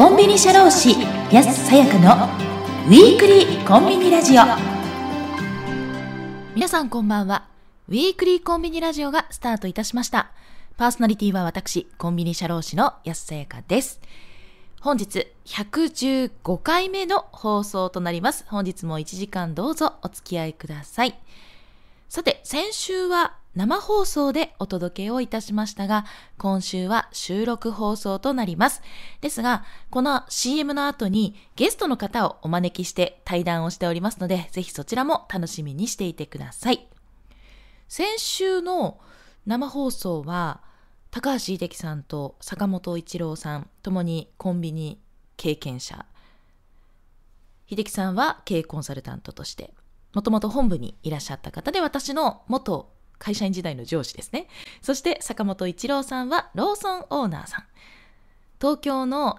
コンビニ社労士安さやかのウィークリーコンビニラジオ皆さんこんばんはウィークリーコンビニラジオがスタートいたしましたパーソナリティは私コンビニ社労士の安さやかです本日115回目の放送となります本日も1時間どうぞお付き合いくださいさて先週は生放送でお届けをいたしましたが、今週は収録放送となります。ですが、この CM の後にゲストの方をお招きして対談をしておりますので、ぜひそちらも楽しみにしていてください。先週の生放送は、高橋英樹さんと坂本一郎さん、ともにコンビニ経験者。秀樹さんは経営コンサルタントとして、もともと本部にいらっしゃった方で、私の元会社員時代の上司ですね。そして坂本一郎さんはローソンオーナーさん。東京の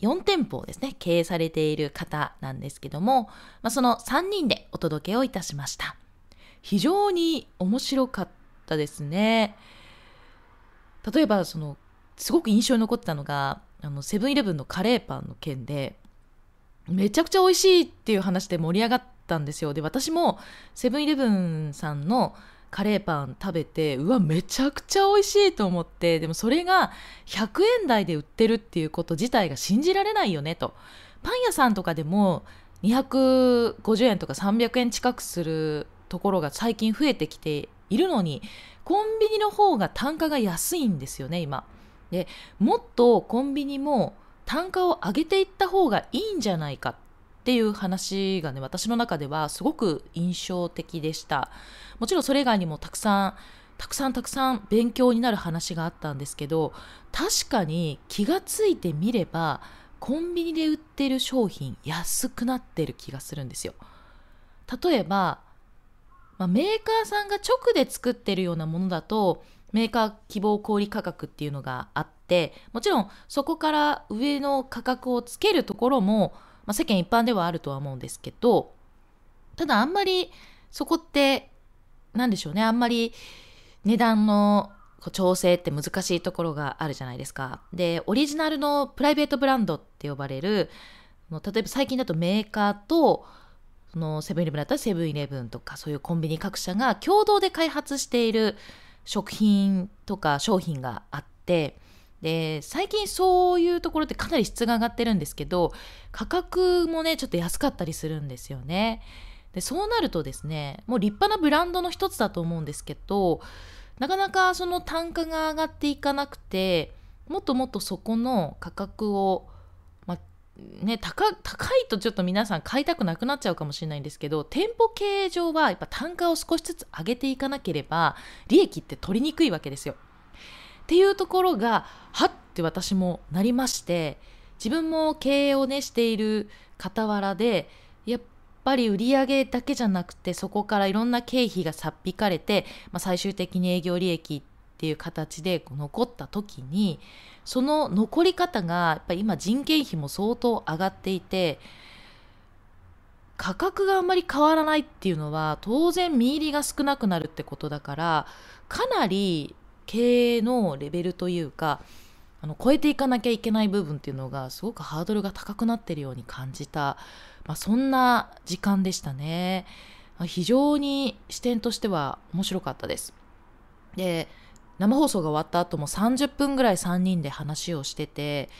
4店舗をですね、経営されている方なんですけども、まあ、その3人でお届けをいたしました。非常に面白かったですね。例えば、その、すごく印象に残ったのが、あの、セブンイレブンのカレーパンの件で、めちゃくちゃ美味しいっていう話で盛り上がったんですよ。で、私もセブンイレブンさんのカレーパン食べてうわめちゃくちゃ美味しいと思ってでもそれが100円台で売ってるっていうこと自体が信じられないよねとパン屋さんとかでも250円とか300円近くするところが最近増えてきているのにコンビニの方が単価が安いんですよね今。でもっとコンビニも単価を上げていった方がいいんじゃないかっっていう話がね私の中ではすごく印象的でしたもちろんそれ以外にもたくさんたくさんたくさん勉強になる話があったんですけど確かに気がついてみればコンビニで売ってる商品安くなってる気がするんですよ例えば、まあ、メーカーさんが直で作ってるようなものだとメーカー希望小売価格っていうのがあってもちろんそこから上の価格をつけるところもまあ、世間一般ではあるとは思うんですけど、ただあんまりそこって、何でしょうね、あんまり値段の調整って難しいところがあるじゃないですか。で、オリジナルのプライベートブランドって呼ばれる、例えば最近だとメーカーと、そのセブンイレブンだったらセブンイレブンとかそういうコンビニ各社が共同で開発している食品とか商品があって、で最近そういうところってかなり質が上がってるんですけど価格もねちょっと安かったりするんですよね。でそうなるとですねもう立派なブランドの一つだと思うんですけどなかなかその単価が上がっていかなくてもっともっとそこの価格を、まあ、ね、高高いとちょっと皆さん買いたくなくなっちゃうかもしれないんですけど店舗経営上はやっぱ単価を少しずつ上げていかなければ利益って取りにくいわけですよ。っていうところがはって私もなりまして自分も経営をねしている傍らでやっぱり売上だけじゃなくてそこからいろんな経費がさっ引かれて、まあ、最終的に営業利益っていう形で残った時にその残り方がやっぱ今人件費も相当上がっていて価格があんまり変わらないっていうのは当然身入りが少なくなるってことだからかなり経営のレベルというかあの超えていかなきゃいけない部分っていうのがすごくハードルが高くなってるように感じた、まあ、そんな時間でしたね非常に視点としては面白かったですで生放送が終わった後も30分ぐらい3人で話をしてて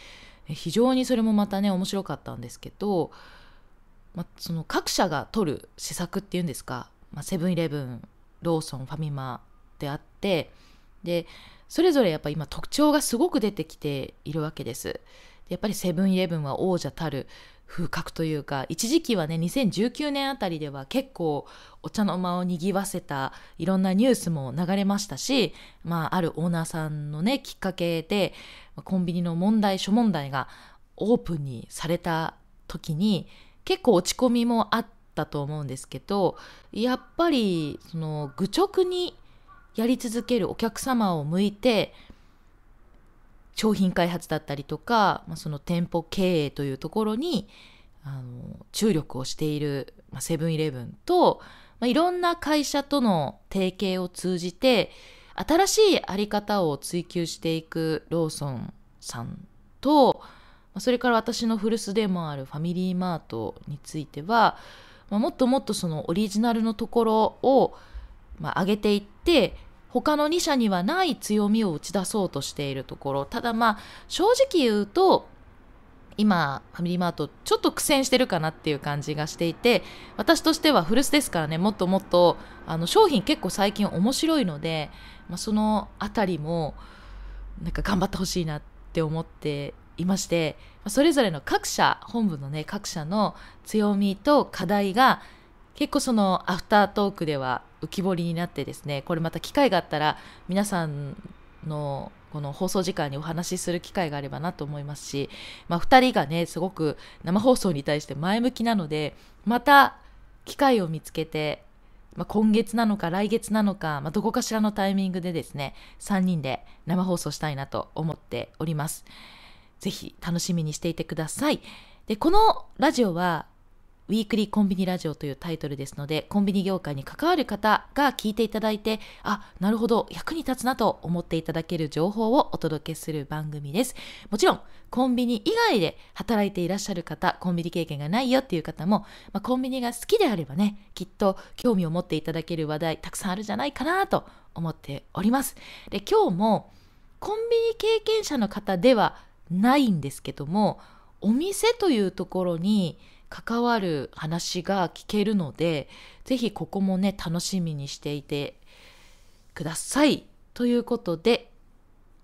非常にそれもまたね面白かったんですけど、まその各社が取る施策っていうんですか、まセブンイレブンローソンファミマであってでそれぞれやっぱ今特徴がすごく出てきているわけです。やっぱりセブンイレブンは王者たる風格というか一時期はね2019年あたりでは結構お茶の間をにぎわせたいろんなニュースも流れましたし、まあ、あるオーナーさんのねきっかけでコンビニの問題諸問題がオープンにされた時に結構落ち込みもあったと思うんですけどやっぱりその愚直にやり続けるお客様を向いて商品開発だったりとか、まあ、その店舗経営というところにあの注力をしている、まセブンイレブンと、まあ、いろんな会社との提携を通じて新しい在り方を追求していくローソンさんと、まそれから私の古巣でもあるファミリーマートについては、まもっともっとそのオリジナルのところをまあ、上げていって他の2社にはない強みを打ち出そうとしているところただまあ正直言うと今ファミリーマートちょっと苦戦してるかなっていう感じがしていて私としては古巣ですからねもっともっとあの商品結構最近面白いので、まあ、その辺りもなんか頑張ってほしいなって思っていましてそれぞれの各社本部のね各社の強みと課題が結構そのアフタートークでは浮き彫りになってですねこれまた機会があったら皆さんのこの放送時間にお話しする機会があればなと思いますし、まあ、2人がねすごく生放送に対して前向きなのでまた機会を見つけて、まあ、今月なのか来月なのか、まあ、どこかしらのタイミングでですね3人で生放送したいなと思っております。ぜひ楽しみにしていてください。でこのラジオはウィークリーコンビニラジオというタイトルですので、コンビニ業界に関わる方が聞いていただいて、あ、なるほど、役に立つなと思っていただける情報をお届けする番組です。もちろん、コンビニ以外で働いていらっしゃる方、コンビニ経験がないよっていう方も、まあ、コンビニが好きであればね、きっと興味を持っていただける話題、たくさんあるんじゃないかなと思っております。で、今日も、コンビニ経験者の方ではないんですけども、お店というところに、関わる話が聞けるので、ぜひここもね、楽しみにしていてください。ということで、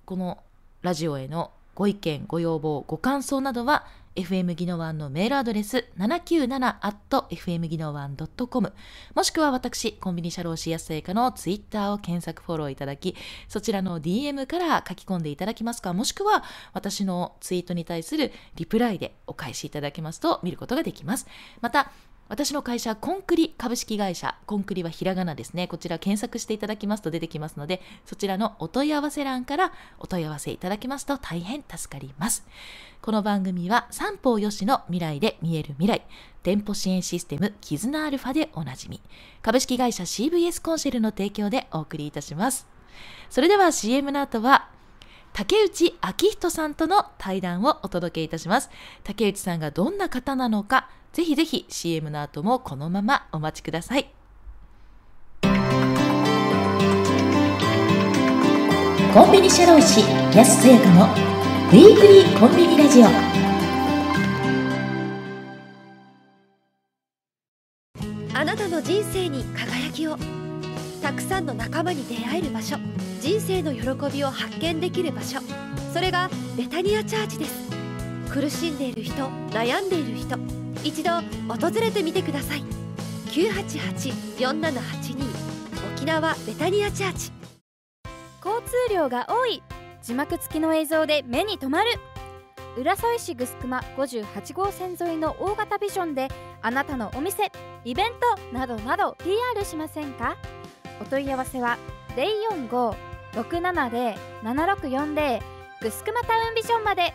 このラジオへのご意見、ご要望、ご感想などは、FM 技能ワンのメールアドレス 797-FM 技能ワン .com もしくは私、コンビニ社労士安生課のツイッターを検索フォローいただき、そちらの DM から書き込んでいただきますか、もしくは私のツイートに対するリプライでお返しいただけますと見ることができます。また、私の会社、コンクリ株式会社、コンクリはひらがなですね。こちら検索していただきますと出てきますので、そちらのお問い合わせ欄からお問い合わせいただきますと大変助かります。この番組は三方よしの未来で見える未来、店舗支援システム、キズナアルファでおなじみ、株式会社 CVS コンシェルの提供でお送りいたします。それでは CM の後は、竹内明人さんとの対談をお届けいたします。竹内さんがどんな方なのか、ぜひぜひ CM の後もこのままお待ちください。コンビニ社労士安末香のウィークリーコンビニラジオあなたの人生に輝きをたくさんの仲間に出会える場所人生の喜びを発見できる場所それがベタニアチャージです苦しんでいる人悩んでいる人一度訪れてみてください沖縄ベタニアチャーチ交通量が多い字幕付きの映像で目に留まる浦添市ぐすくま58号線沿いの大型ビジョンであなたのお店イベントなどなど PR しませんかお問い合わせは045-670-7640ぐすくまタウンビジョンまで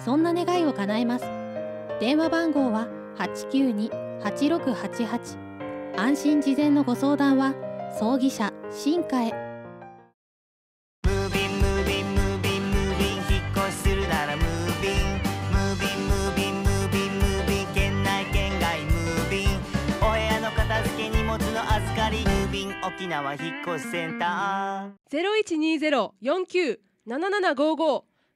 そんな願いを叶えます電話番号は892-8688安心事前のご相談は葬儀社新華へ沖縄引っ越しセンター0120-49-7755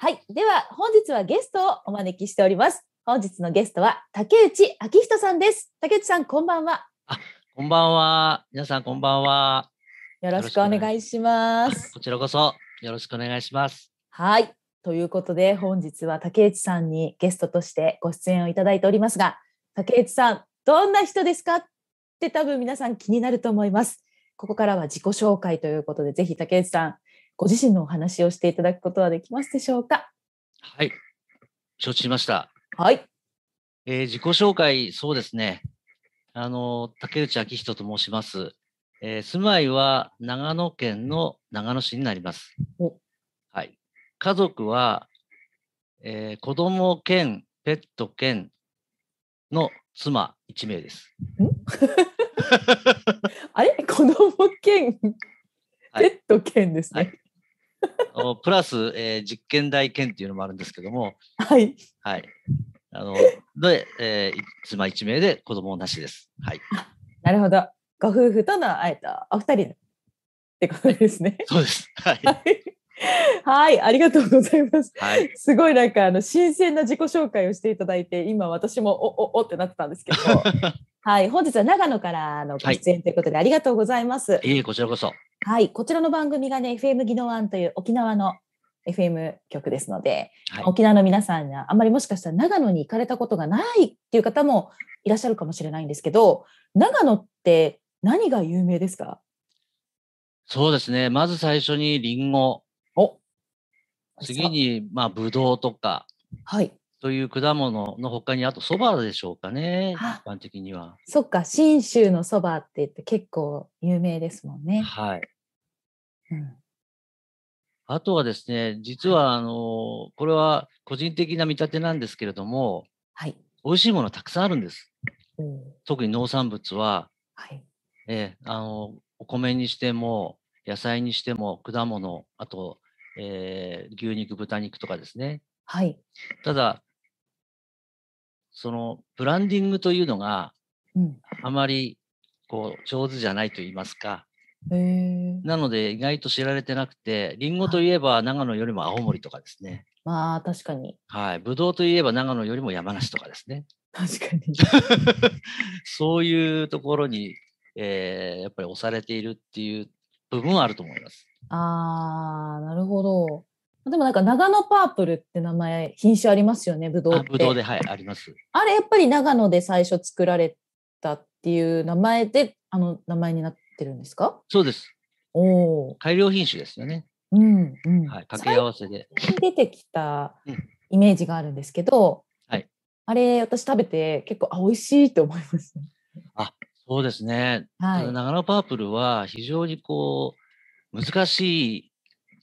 はい。では、本日はゲストをお招きしております。本日のゲストは竹内明人さんです。竹内さん、こんばんは。あ、こんばんは。皆さん、こんばんは。よろしくお願いします。こちらこそ、よろしくお願いします。はい。ということで、本日は竹内さんにゲストとしてご出演をいただいておりますが、竹内さん、どんな人ですかって多分皆さん気になると思います。ここからは自己紹介ということで、ぜひ竹内さん、ご自身のお話をしていただくことはできますでしょうか。はい、承知しました。はい。えー、自己紹介、そうですね。あの、竹内昭人と申します。えー、住まいは長野県の長野市になります。はい。家族は、えー、子供兼ペット兼の妻一名です。あれ 子供兼ペット兼ですね。はいはいあのプラス、えー、実験台券っていうのもあるんですけども、はい。はい。あの、で、えー、妻1名で子供なしです。はい。なるほど。ご夫婦との、えっと、お二人ってことですね。そうです。はい。はい、ありがとうございます。はい、すごいなんかあの新鮮な自己紹介をしていただいて、今私もおおおってなってたんですけど、はい、本日は長野からのご出演ということでありがとうございます。い、いえこちらこそ。はい、こちらの番組がね、FM 技能案という沖縄の FM 局ですので、はい、沖縄の皆さんがあんまりもしかしたら長野に行かれたことがないっていう方もいらっしゃるかもしれないんですけど、長野って何が有名ですかそうですね、まず最初にりんご。次に、まあ、ぶどとか。はい。という果物の他にあとそばでしょうかね一般的には。そっか信州のそばって言って結構有名ですもんね。はい、うん、あとはですね実はあのこれは個人的な見立てなんですけれども、はい、美味しいものたくさんあるんです。うん、特に農産物は、はいえー、あのお米にしても野菜にしても果物あと、えー、牛肉豚肉とかですね。はい、ただそのブランディングというのがあまりこう上手じゃないと言いますか、えん、なので意外と知られてなくてりんごといえば長野よりも青森とかですねまあ確かにはいぶどうといえば長野よりも山梨とかですね確かに そういうところに、えー、やっぱり押されているっていう部分はあると思いますああなるほどでもなんか長野パープルって名前、品種ありますよね、ぶどうって。ぶどうで、はい、あります。あれ、やっぱり長野で最初作られたっていう名前で、あの名前になってるんですかそうです。おお。改良品種ですよね。うん、うん。はい、掛け合わせで。出てきたイメージがあるんですけど、うん、はい。あれ、私食べて結構、あ、美味しいと思います、ね。あ、そうですね。はい、長野パープルは非常にこう、難しい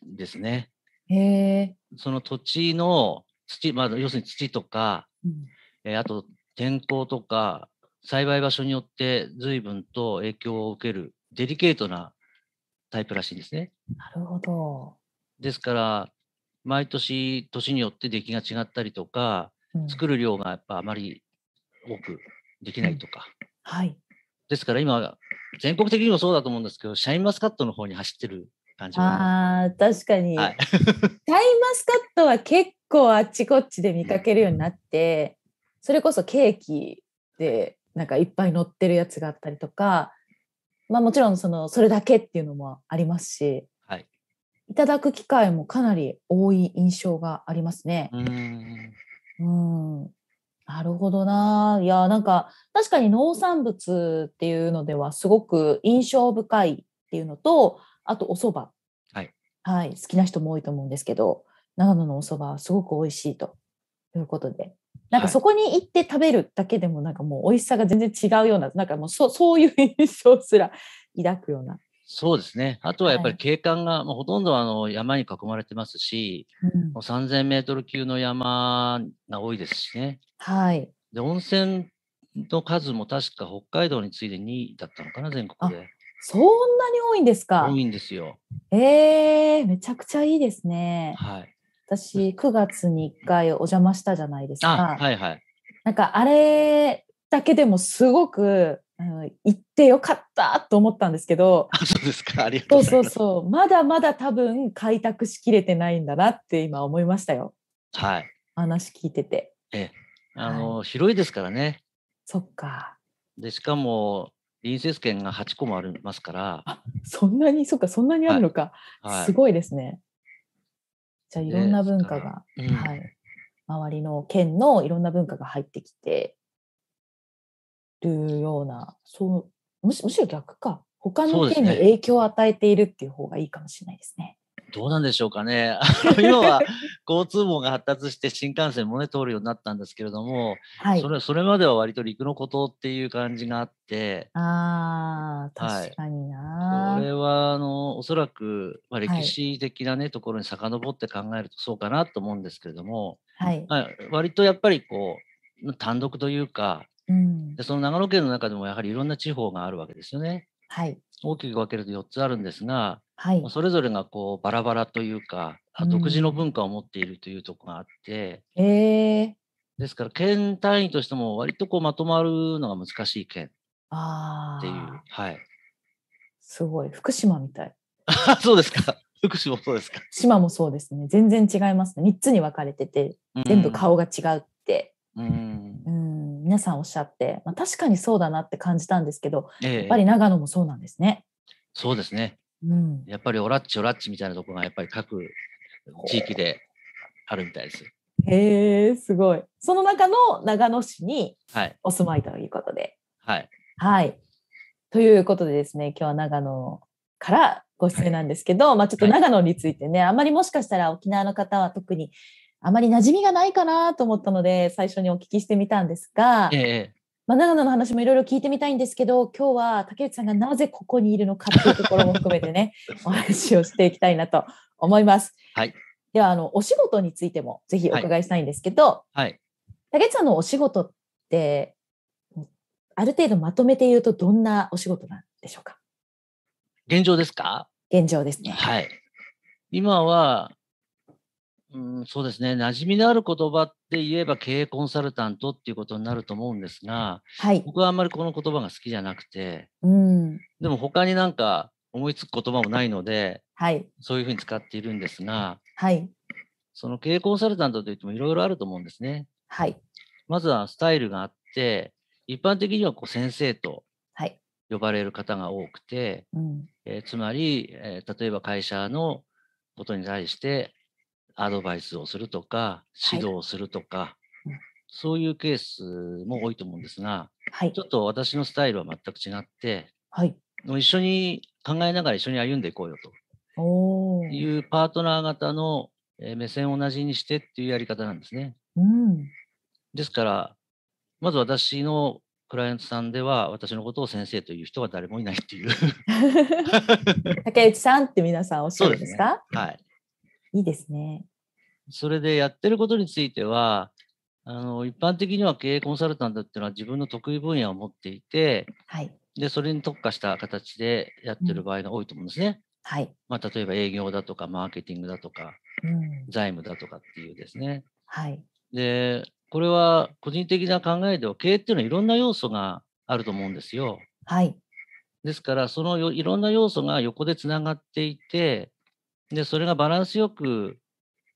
ですね。へその土地の土、まあ、要するに土とか、うん、えー、あと天候とか栽培場所によって随分と影響を受けるデリケートなタイプらしいんですね。なるほど。ですから毎年年によって出来が違ったりとか、うん、作る量がやっぱあまり多くできないとか。うん、はい。ですから今全国的にもそうだと思うんですけどシャインマスカットの方に走ってる感じあ確かに、タイマスカットは結構あっちこっちで見かけるようになって、それこそケーキでなんかいっぱい乗ってるやつがあったりとか、まあ、もちろんそのそれだけっていうのもありますし、はい、いただく機会もかなり多い印象がありますね。うんなるほどな。いや、なんか、確かに農産物っていうのではすごく印象深いっていうのと、あとお蕎麦、はい、はい、好きな人も多いと思うんですけど、長野のお蕎麦はすごく美味しいということで、なんかそこに行って食べるだけでもなんかもう美味しさが全然違うような、なんかもうそそういう印象すら抱くような。そうですね。あとはやっぱり景観が、はい、もうほとんどあの山に囲まれてますし、うん、もう3000メートル級の山が多いですしね。はい。で、温泉の数も確か北海道に次いで2位だったのかな、全国で。そんなに多いんですか多いんですよ。えー、めちゃくちゃいいですね。はい。私、九月に一回お邪魔したじゃないですか。はいはい。なんか、あれだけでもすごく、うん、行ってよかったと思ったんですけど。あ、そうですか。ありがとうそうそうそう。まだまだ多分開拓しきれてないんだなって今思いましたよ。はい。話聞いてて。ええ。あの、はい、広いですからね。そっか。で、しかも、隣接県が8個もありますから。そんなに、そっか、そんなにあるのか。はい、すごいですね。じゃあ、いろんな文化が、うん、はい。周りの県のいろんな文化が入ってきてるような、そうむしむしろ逆か。他の県に影響を与えているっていう方がいいかもしれないですね。どうなんでしょうかね。今は交通網が発達して新幹線もね通るようになったんですけれども、はい、それそれまでは割と陸のことっていう感じがあって、ああ、確かにな、はい、これはあのおそらく、まあ、歴史的なね、はい、ところに遡って考えるとそうかなと思うんですけれども、はい、はい、割とやっぱりこう単独というか、うん、でその長野県の中でもやはりいろんな地方があるわけですよね。はい、大きく分けると4つあるんですが、はい、それぞれがこうバラバラというか、うん、独自の文化を持っているというとこがあって、えー、ですから県単位としても割とこうまとまるのが難しい県っていう、はい、すごい福島みたい そうですか 福島もそうですか島もそうですね全然違いますね3つに分かれてて全部顔が違うってうんうん皆さんおっしゃって、まあ、確かにそうだなって感じたんですけど、えー、やっぱり長野もそうなんですね。そうですねうん、やっぱりオラッチオラッチみたいなところがやっぱり各地域であるみたいです。へえ、すごい。その中の長野市にお住まいということで。はい。はい。ということでですね、今日は長野からご出演なんですけど、はい、まあちょっと長野についてね、あまりもしかしたら沖縄の方は特にあまり馴染みがないかなと思ったので、最初にお聞きしてみたんですが、ええ、まあ、長野の話もいろいろ聞いてみたいんですけど、今日は竹内さんがなぜここにいるのかっていうところも含めてね、お話をしていきたいなと思います。はい。では、あの、お仕事についてもぜひお伺いしたいんですけど、はい。はい、竹内さんのお仕事って、ある程度まとめて言うとどんなお仕事なんでしょうか現状ですか現状ですね。はい。今は、うん、そうですね、馴染みのある言葉って言えば経営コンサルタントっていうことになると思うんですが、はい、僕はあんまりこの言葉が好きじゃなくて、うん、でも他になんか思いつく言葉もないので、はい、そういうふうに使っているんですが、はい、その経営コンサルタントといってもいろいろあると思うんですね。はい、まずはスタイルがあって、一般的にはこう先生と呼ばれる方が多くて、はい、うん、えー、つまり、えー、例えば会社のことに対してアドバイスをするとか、指導をするとか、はい、そういうケースも多いと思うんですが、はい、ちょっと私のスタイルは全く違って、はい、一緒に考えながら一緒に歩んでいこうよというパートナー型の目線を同じにしてっていうやり方なんですね。うん、ですから、まず私のクライアントさんでは私のことを先生という人は誰もいないっていう 竹内さんって皆さんおっしゃるんですか、ね、はいいいですね。それでやってることについては、あの一般的には経営コンサルタントっていうのは自分の得意分野を持っていて、はい、でそれに特化した形でやってる場合が多いと思うんですね。うん、はいまあ、例えば営業だとかマーケティングだとか、うん、財務だとかっていうですね。はい、でこれは個人的な考えでは経営っていうのはいろんな要素があると思うんですよ。はい、ですからそのいろんな要素が横でつながっていてで、それがバランスよく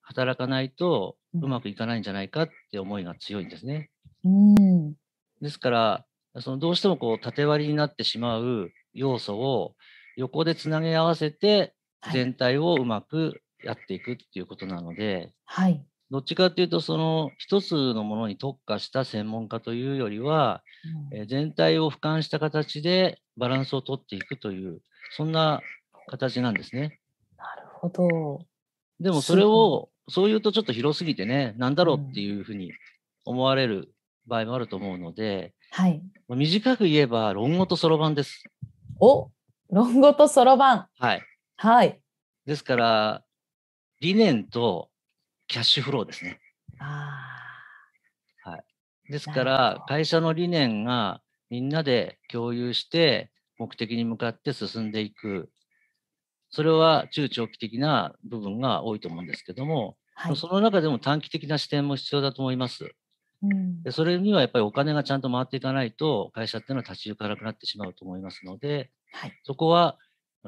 働かないとうまくいかないんじゃないかって思いが強いんですね。うん、ですから、そのどうしてもこう縦割りになってしまう要素を横でつなげ合わせて全体をうまくやっていくっていうことなので、はい、どっちかっていうとその一つのものに特化した専門家というよりは、うん、全体を俯瞰した形でバランスをとっていくというそんな形なんですね。ほど。でもそれを、そう言うとちょっと広すぎてね、なんだろうっていうふうに思われる場合もあると思うので、はい、短く言えば論語とそろばんです。お論語とそろばん。はい。はい。ですから、理念とキャッシュフローですね。あはい、ですから、会社の理念がみんなで共有して、目的に向かって進んでいく。それは中長期的な部分が多いと思うんですけども、はい、その中でも短期的な視点も必要だと思います。うん、でそれにはやっぱりお金がちゃんと回っていかないと会社っていうのは立ち行かなくなってしまうと思いますので、はい、そこは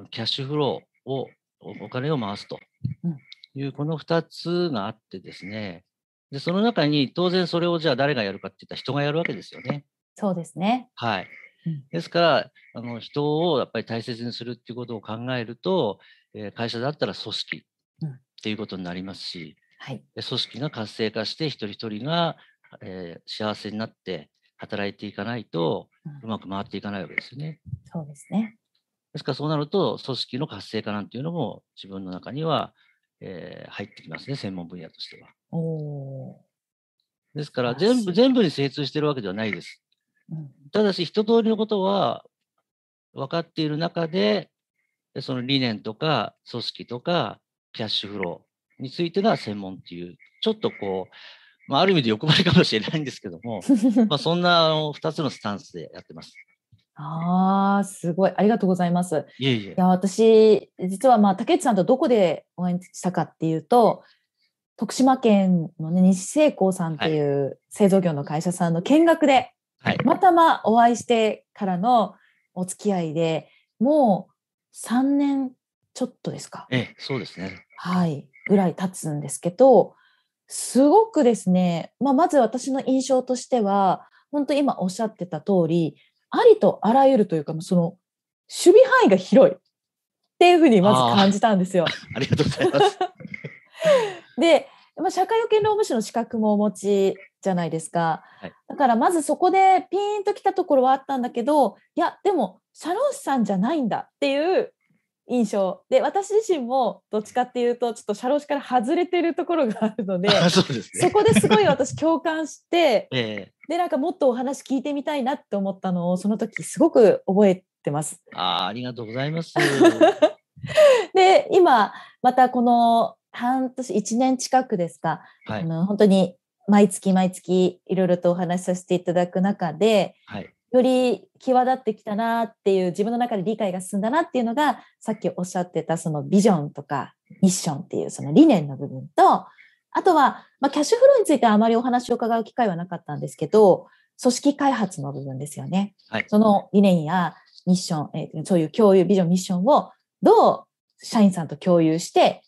キャッシュフローをお金を回すという、この2つがあってですねでその中に当然それをじゃあ誰がやるかっていったら人がやるわけですよね。そうですね。はい。ですからあの人をやっぱり大切にするっていうことを考えると、え会社だったら組織っていうことになりますし、はい、組織が活性化して一人一人が、え幸せになって働いていかないとうまく回っていかないわけですよね。そうですねですからそうなると組織の活性化なんていうのも自分の中には、え入ってきますね専門分野としては。ですから全部全部に精通してるわけではないです。うんただし一通りのことは分かっている中で、その理念とか組織とかキャッシュフローについてが専門っていう、ちょっとこう、まあ、ある意味で欲張りかもしれないんですけども、まあそんな2つのスタンスでやってます。ああ、すごい。ありがとうございます。いえいえ。いや、私、実は、まあ、竹内さんとどこでお会いしたかっていうと、徳島県の、ね、西成工さんっていう製造業の会社さんの見学ではい、たまたまお会いしてからのお付き合いでもう3年ちょっとですか。ええ、そうですね。はい、ぐらい経つんですけど、すごくですね、まあ、まず私の印象としては、本当今おっしゃってた通り、ありとあらゆるというか、その守備範囲が広いっていうふうにまず感じたんですよ。ありがとうございます。で、まあ、社会保険労務士の資格もお持ちじゃないですか、はい、だからまずそこでピーンときたところはあったんだけどいやでも社労士さんじゃないんだっていう印象で私自身もどっちかっていうとちょっと社労士から外れてるところがあるので そうです、ね、そこですごい 私共感して、えー、でなんかもっとお話聞いてみたいなって思ったのをその時すごく覚えてます。あありがとうございます で今またこの半年1年近くですか、はい、あの本当に毎月毎月いろいろとお話しさせていただく中で、はい、より際立ってきたなっていう自分の中で理解が進んだなっていうのがさっきおっしゃってたそのビジョンとかミッションっていうその理念の部分とあとは、まあ、キャッシュフローについてはあまりお話を伺う機会はなかったんですけど組織開発の部分ですよね、はい、その理念やミッション、えー、そういう共有ビジョンミッションをどう社員さんと共有して、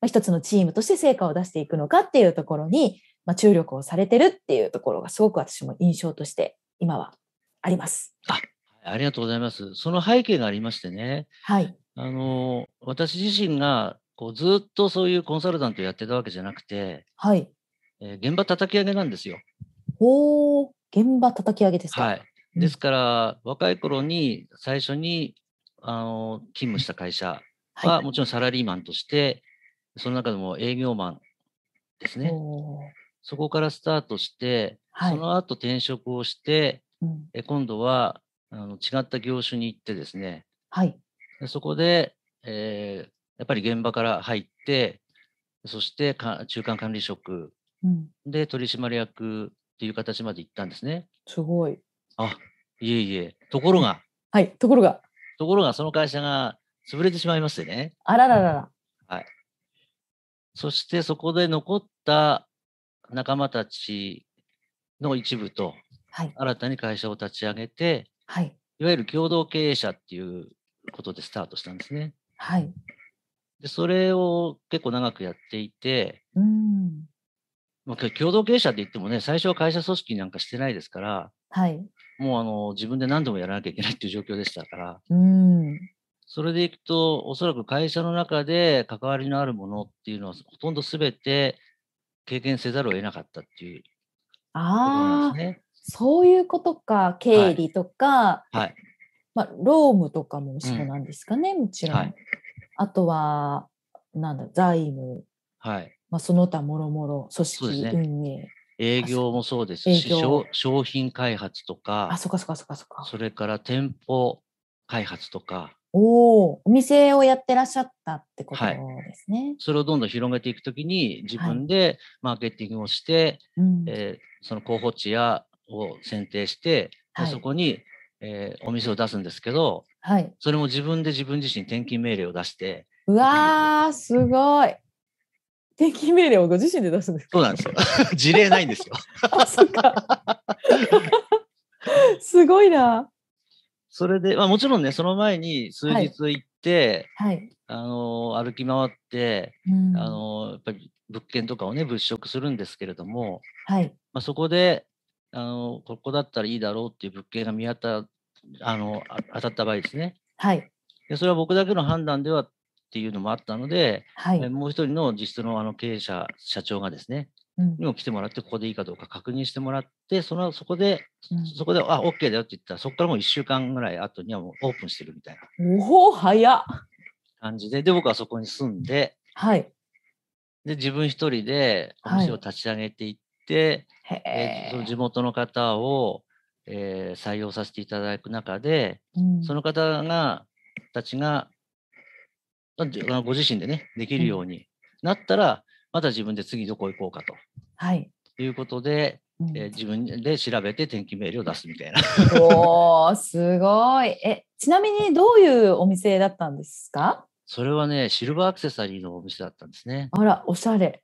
まあ、一つのチームとして成果を出していくのかっていうところにまあ、注力をされてるっていうところがすごく私も印象として今はあります。あありがとうございます。その背景がありましてね、はい、あの私自身がこうずっとそういうコンサルタントやってたわけじゃなくて、はいえー、現場叩き上げなんですよ。おお、現場叩き上げですか。はい、ですから、うん、若い頃に最初にあの勤務した会社は、もちろんサラリーマンとして、その中でも営業マンですね。そこからスタートして、はい、その後転職をして、うん、え今度はあの違った業種に行ってですね、はい、そこで、えー、やっぱり現場から入って、そして中間管理職で取締役っていう形まで行ったんですね。うん、すごい。あいえいえ、ところが、はい、ところが。ところが、その会社が潰れてしまいましてね。あらららら。はい。そして、そこで残った仲間たちの一部と、はい、新たに会社を立ち上げて、はい、いわゆる共同経営者っていうことでスタートしたんですね。はい、でそれを結構長くやっていて、うんまあ、共同経営者って言ってもね最初は会社組織なんかしてないですから、はい、もうあの自分で何度もやらなきゃいけないっていう状況でしたから、うんそれでいくとおそらく会社の中で関わりのあるものっていうのはほとんど全て経験せざるを得なかったっていうあとすね。そういうことか、経理とか、はい、はい、まあ、ロームとかも一緒なんですかね、うん、もちろん。はい、あとは、なんだ、財務、はいまあ、その他もろもろ、組織運営、ね。営業もそうですし、商品開発とか、あ、そかそかそかそか。それから店舗開発とか。おお店をやってらっしゃったってことですね。はい、それをどんどん広げていくときに自分でマーケティングをして、はい、えー、その候補地やを選定して、はい、そこに、えー、お店を出すんですけど、はい、それも自分で自分自身転勤命令を出して。うわーすごい転勤命令をご自身で出すんですそうなんですよ。事例ないんですよ。あそっか。すごいな。それで、まあ、もちろんね、その前に数日行って、はい、はい、あの歩き回って、うん、あのやっぱり物件とかをね、物色するんですけれども、はいまあ、そこであの、ここだったらいいだろうっていう物件が見当たあの当たった場合ですね。はいでそれは僕だけの判断ではっていうのもあったので、はい、もう一人の実質のあの経営者、社長がですね、にも来てもらって、ここでいいかどうか確認してもらって、そのそこで、そこで、あ、OK だよって言ったら、そこからもう1週間ぐらい後にはもうオープンしてるみたいな。おお、早感じで、で、僕はそこに住んで、はい。で、自分一人でお店を立ち上げていって、はい、えその地元の方を、えー、採用させていただく中で、うん、その方が、たちが、ご自身でね、できるようになったら、また自分で次どこ行こうかと。はい。いうことで、えー、自分で調べて天気メールを出すみたいな。おおすごい。え、ちなみにどういうお店だったんですかそれはね、シルバーアクセサリーのお店だったんですね。あら、おしゃれ。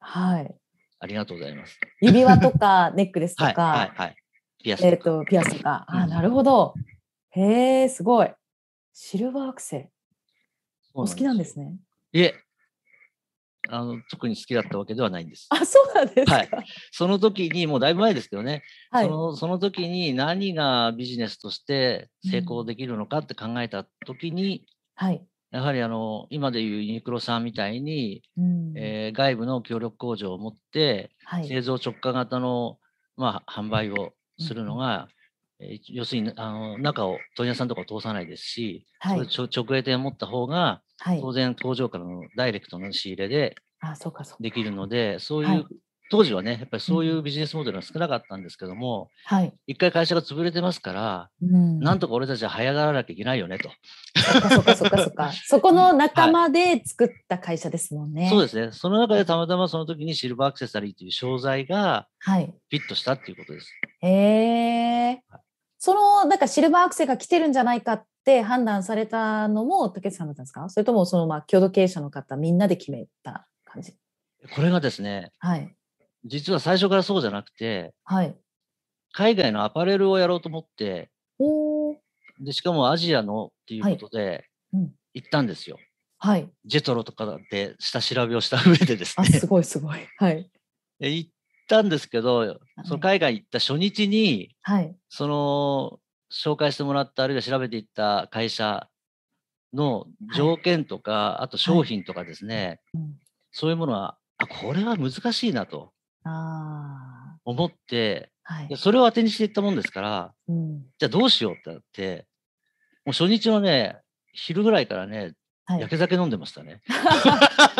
はい。はい、ありがとうございます。指輪とかネックレスとか。はい、はい、はい、ピアスとか。えっ、ー、と、ピアスとか。あ、なるほど。へえ、すごい。シルバーアクセ。お好きなんですね。いえ、あの特に好きだったわけではないんです。あそうなんですはい、その時にもうだいぶ前ですけどね、はい、そのその時に何がビジネスとして成功できるのかって考えた時に、うん、はい、やはりあの今でいうユニクロさんみたいに、うん、えー、外部の協力工場を持って、製造直下型の、まあ、販売をするのが、要するにあの中を問屋さんとかを通さないですし、はい、直営店を持った方が、はい、当然工場からのダイレクトの仕入れでできるのでそういう、当時はねやっぱりそういうビジネスモデルが少なかったんですけども、うん、一回会社が潰れてますから、うん、なんとか俺たちは早がらなきゃいけないよねと。そっかそっかそっか そこの仲間で作った会社ですもんね、はい、そうですねその中でたまたまその時にシルバーアクセサリーという商材がフィットしたっていうことです。はい、え。その、なんかシルバーアクセが来てるんじゃないかって判断されたのも竹内さんだったんですかそれともその、まあ、共同経営者の方みんなで決めた感じこれがですね、はい、実は最初からそうじゃなくて、はい、海外のアパレルをやろうと思って、おでしかもアジアのっていうことで、行ったんですよ。はい、ジェトロとかで下調べをした上でですね。すごいすごい。はい、行ったんですけど、その海外行った初日に、はい、その紹介してもらったあるいは調べていった会社の条件とか、はい、あと商品とかですね、はい、そういうものはあこれは難しいなと思って、はい、それを当てにしていったもんですから、うん、じゃあどうしようってなってもう初日のね昼ぐらいからねはい、やけ酒飲んでましたね。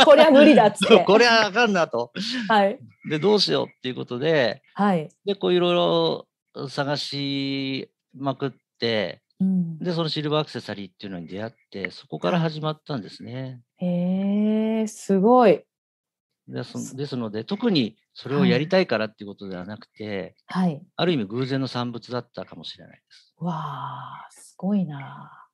これは無理だっつって。これはあかんなと。はい。で、どうしようっていうことで、はい。で、こういろいろ探しまくって、うん、で、そのシルバーアクセサリーっていうのに出会って、そこから始まったんですね。へえすごい。ですですので、特にそれをやりたいからっていうことではなくて、はい、ある意味偶然の産物だったかもしれないです。わあ、すごいな。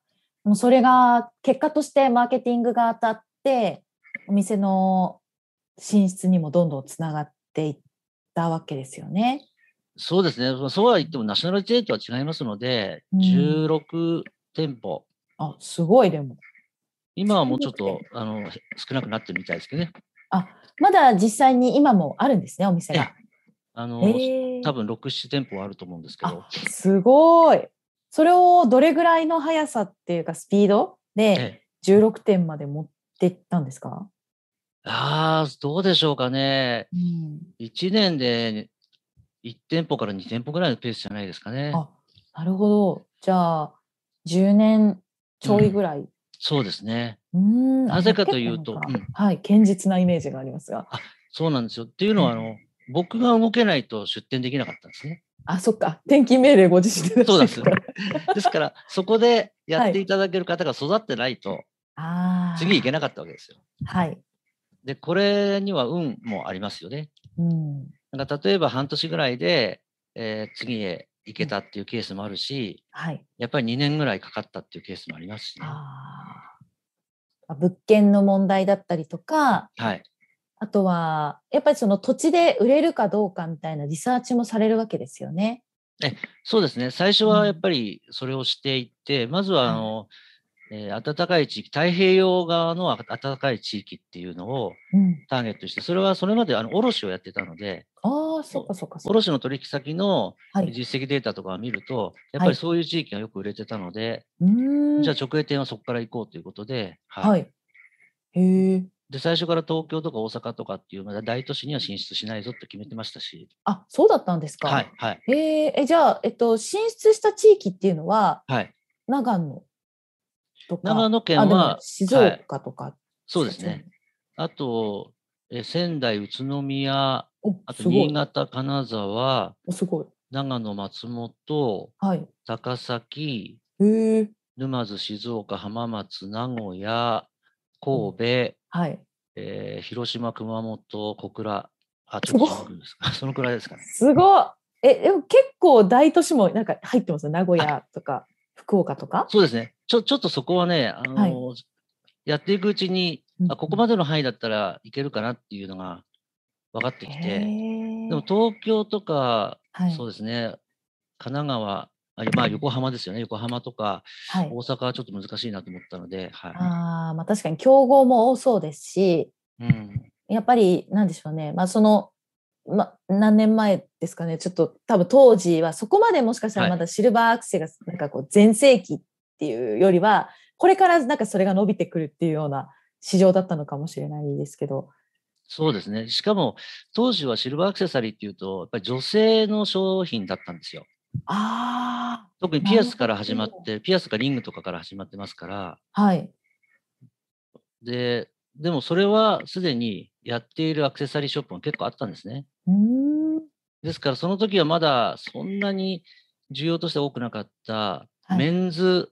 もうそれが結果としてマーケティングが当たって、お店の進出にもどんどんつながっっていったわけですよね。そうですね、そうは言っても、ナショナルチェーンとは違いますので、うん、16店舗。あすごい、でも。今はもうちょっとあの少なくなってるみたいですけどね。あまだ実際に今もあるんですね、お店が。あの、多分6、7店舗あると思うんですけど。すごい。それをどれぐらいの速さっていうか、スピードで16店まで持っていったんですか、ええああ、どうでしょうかね。うん。1年で1店舗から2店舗ぐらいのペースじゃないですかね。あ、なるほど。じゃあ、10年ちょいぐらい。うん、そうですね。なぜかというと、うん、はい、堅実なイメージがありますが。あ、そうなんですよ。っていうのは、あの、僕が動けないと出店できなかったんですね。あ、そっか。転勤命令ご自身で。そうです。ですから、そこでやっていただける方が育ってないと、はい、次行けなかったわけですよ。はい。で、これには運もありますよね。うん、なんか例えば半年ぐらいで、えー、次へ行けたっていうケースもあるし、うん、はい、やっぱり2年ぐらいかかったっていうケースもありますしね。あ物件の問題だったりとか、はい、あとはやっぱりその土地で売れるかどうかみたいなリサーチもされるわけですよね。えそうですね最初はやっぱりそれをしていって、うん、まずはあの、えー、暖かい地域、太平洋側の暖かい地域っていうのをターゲットして、うん、それはそれまであの卸をやってたので、あそかそか卸の取引先の実績データとかを見ると、はい、やっぱりそういう地域がよく売れてたので、はい、じゃあ直営店はそこから行こうということで、はい。はい、へで最初から東京とか大阪とかっていう、まだ大都市には進出しないぞって決めてましたし。あそうだったんですか。はいはい、えじゃあ、えっと、進出した地域っていうのは、はい、長野とか。長野県は。静岡とか、はい、そうですね。あと、え仙台、宇都宮、あと新潟、金沢、すごい長野、松本、はい、高崎、へ沼津、静岡、浜松、名古屋、神戸、うんはい、えー、広島、熊本、小倉、あ、ちょっと そのくらいですかね。すごいえ、結構大都市もなんか入ってます名古屋とか。福岡とかそうですね。ちょ、ちょっとそこはね、あの、はい、やっていくうちに、あ、ここまでの範囲だったらいけるかなっていうのが分かってきて、でも東京とか、はい、そうですね、神奈川、あまあ、横浜ですよね、横浜とか、大阪はちょっと難しいなと思ったので、はい、あまあ、確かに競合も多そうですし、うん、やっぱりなんでしょうね、まあ、そのま、何年前ですかねちょっと多分当時はそこまでもしかしたらまだシルバーアクセがなんかこう全盛期っていうよりはこれからなんかそれが伸びてくるっていうような市場だったのかもしれないですけど。そうですねしかも当時はシルバーアクセサリーっていうとやっぱり女性の商品だったんですよ。あ特にピアスから始まってピアスかリングとかから始まってますから、はい、ででもそれはすでにやっているアクセサリーショップも結構あったんですね。ですからその時はまだそんなに需要として多くなかったメンズ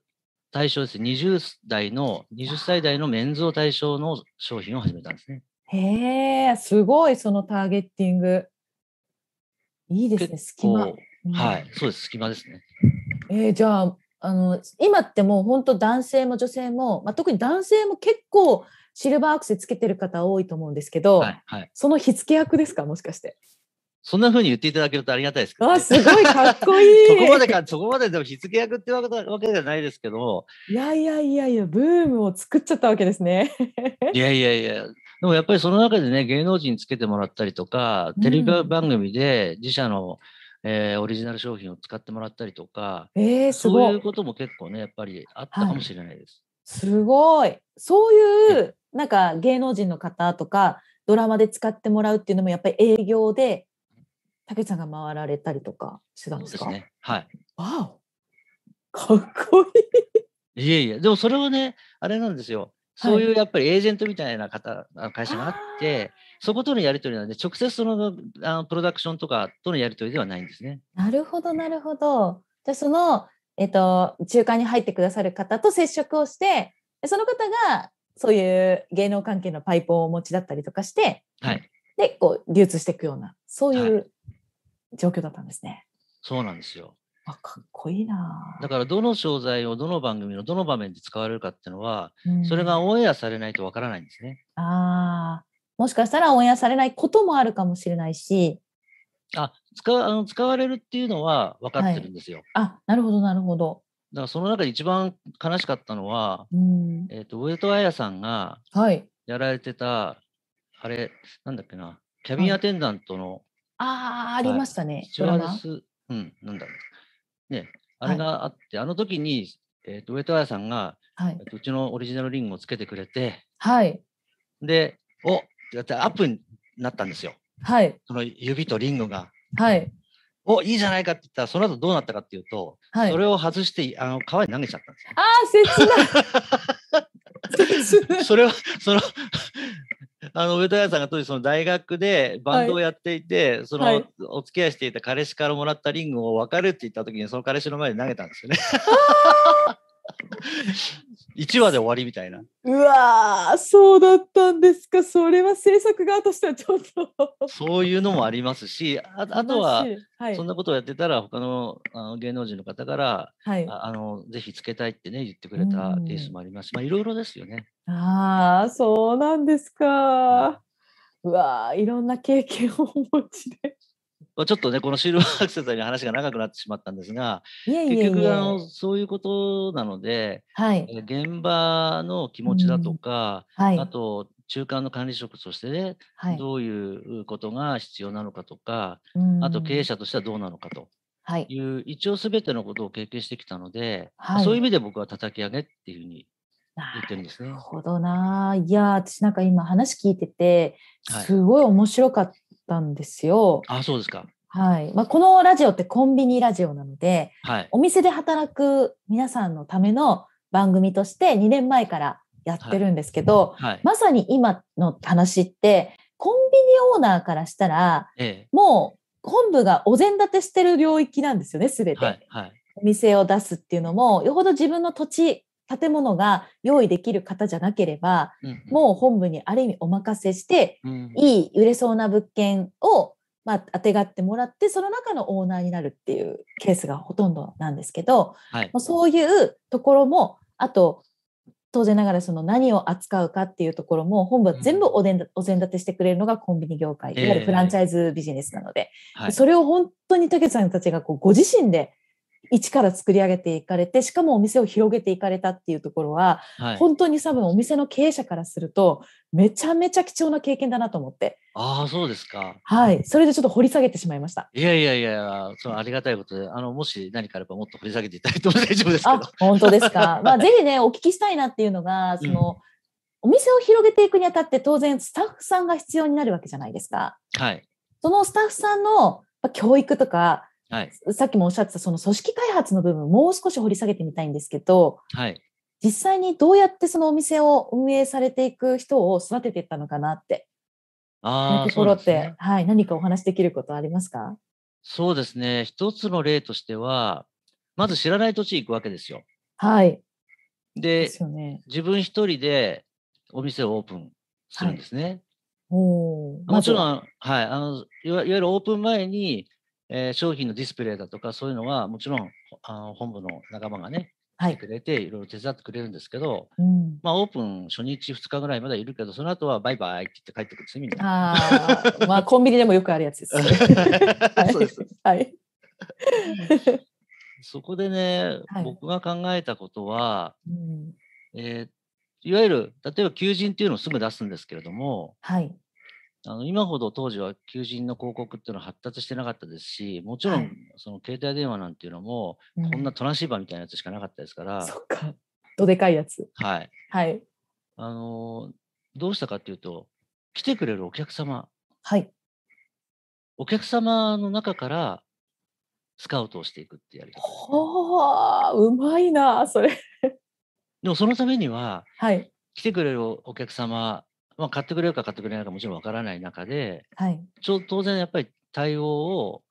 対象です、はい、20代の20歳代のメンズを対象の商品を始めたんですね。へえすごいそのターゲッティング。いいですね隙間、はいそうです隙間ですね。えー、じゃああの今ってもう本当男性も女性も、まあ、特に男性も結構シルバーアクセつけてる方多いと思うんですけど、はいはい、その火付け役ですか、もしかして。そんなふうに言っていただけるとありがたいですけど、ね、あ、すごいかっこいい。そこまでか、そこまででも日付役ってわけわけじゃないですけど。いやいやいやいや、ブームを作っちゃったわけですね。いやいやいや。でもやっぱりその中でね、芸能人つけてもらったりとか、テレビ番組で自社の、うん、えー、オリジナル商品を使ってもらったりとか、えー、そういうことも結構ね、やっぱりあったかもしれないです。はい、すごい。そういうなんか芸能人の方とかドラマで使ってもらうっていうのもやっぱり営業で武さんが回られたりとかしてたんですかね。はい。わおかっこいい。いえいえ、でもそれはね、あれなんですよ。そういうやっぱりエージェントみたいな方、会社があって、そことのやり取りなんで、直接そのあのプロダクションとかとのやり取りではないんですね。なるほど、なるほど。じゃその、えっと、中間に入ってくださる方と接触をして、その方がそういう芸能関係のパイプをお持ちだったりとかして、はい、でこう流通していくようなそういう状況だったんですね。はい、そうなんですよ。あかっこいいなだからどの商材をどの番組のどの場面で使われるかっていうのは、うん、それがオンエアされないとわからないんですね。ああもしかしたらオンエアされないこともあるかもしれないし。あ使あの使われるっていうのは分かってるんですよ。はい、あなるほどなるほど。だからその中で一番悲しかったのは、うん、えーと、上戸彩さんがやられてた、はい、あれなんだっけなキャビンアテンダントの、はい、ああありましたね。スうん、なんだねあれがあって、はい、あの時に、えーと、上戸彩さんが、はい、うちのオリジナルリングをつけてくれて、はい、でおだってアップになったんですよ。はい、その指とリングが。はい、おいいじゃないかって言ったらその後どうなったかっていうと、はい、それを外してあの川に投げちゃったんですよ。ああ切ない それはそのあの上戸彩さんが当時その大学でバンドをやっていて、はい、その、お付き合いしていた彼氏からもらったリングを別れって言った時にその彼氏の前で投げたんですよね。1話で終わりみたいな。うわそうだったんですか。それは制作側としてはちょっとそういうのもありますし、ああとは、そんなことをやってたら、他のあの芸能人の方から、はいあ、あの、ぜひつけたいってね、言ってくれたケースもあります。まあ、いろいろですよね。ああ、そうなんですか。うわいろんな経験をお持ちで。ちょっとね、このシールアクセサリーの話が長くなってしまったんですが、いえいえいえ結局あの、そういうことなので、はい、現場の気持ちだとか、うんはい、あと、中間の管理職としてね、はい、どういうことが必要なのかとか、うん、あと経営者としてはどうなのかと。いう、一応すべてのことを経験してきたので、そういう意味で僕は叩き上げっていうふうに言ってるんですね。なるほどな。いや、私なんか今話聞いてて、すごい面白かっったんですよ。あ、そうですか。はいまあ、このラジオってコンビニラジオなので、はい、お店で働く皆さんのための番組として2年前からやってるんですけど、はいはい、まさに今の話ってコンビニオーナーからしたら、ええ、もう本部がお膳立てしてる領域なんですよね全て、お店を出すっていうのもよほど自分の土地建物が用意できる方じゃなければ、もう本部にある意味お任せして、いい売れそうな物件をまあ、てがってもらってその中のオーナーになるっていうケースがほとんどなんですけど、はい、そういうところもあと当然ながらその何を扱うかっていうところも本部は全部おでん、うん、お膳立てしてくれるのがコンビニ業界いわゆるフランチャイズビジネスなので、はい、それを本当に竹さんたちがこうご自身で一から作り上げていかれてしかもお店を広げていかれたっていうところは、はい、本当に多分お店の経営者からするとめちゃめちゃ貴重な経験だなと思ってああそうですかはいそれでちょっと掘り下げてしまいましたいやいやいやそのありがたいことであのもし何かあればもっと掘り下げていただいても大丈夫ですあ本当ですか まあぜひねお聞きしたいなっていうのがその、うんお店を広げていくにあたって当然スタッフさんが必要になるわけじゃないですか。はい。そのスタッフさんの教育とかはい、さっきもおっしゃってたその組織開発の部分もう少し掘り下げてみたいんですけど、はい、実際にどうやってそのお店を運営されていく人を育てていったのかなってあところって、ね、はい、何かお話できることありますかそうですね一つの例としてはまず知らない土地行くわけですよ。はい、で、ね、自分一人でお店をオープンするんですね。はい、おもちろん、はい、あのいわゆるオープン前にえー、商品のディスプレイだとかそういうのはもちろんあの本部の仲間がね、はい、くれていろいろ手伝ってくれるんですけど、うん、まあオープン初日2日ぐらいまだいるけどその後はバイバイって言って帰ってくるんですねみんな。あまあコンビニでもよくあるやつです。そうです。はい。そこでね、はい、僕が考えたことは、うん、えー、いわゆる例えば求人っていうのをすぐ出すんですけれども、はい、あの今ほど当時は求人の広告っていうのは発達してなかったですしもちろんその携帯電話なんていうのも、こんなトランシーバーみたいなやつしかなかったですから、うん、そっかどでかいやつはい、はい、あのどうしたかっていうと来てくれるお客様はいお客様の中からスカウトをしていくってやり方、はあうまいなそれ でもそのためには、はい、来てくれるお客様まあ、買ってくれるか買ってくれないかもちろんわからない中で、はい、ちょ当然やっぱり対応を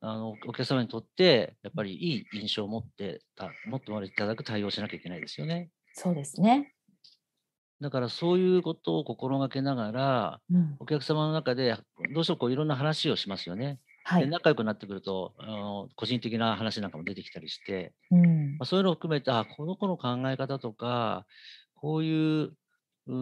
あのお客様にとってやっぱりいい印象を持ってた持ってもらいただく対応しなきゃいけないですよね。そうですねだからそういうことを心がけながら、うん、お客様の中でどうしてもこういろんな話をしますよね。はい、で仲良くなってくるとあの個人的な話なんかも出てきたりして、うんまあ、そういうのを含めてあこの子の考え方とかこういうう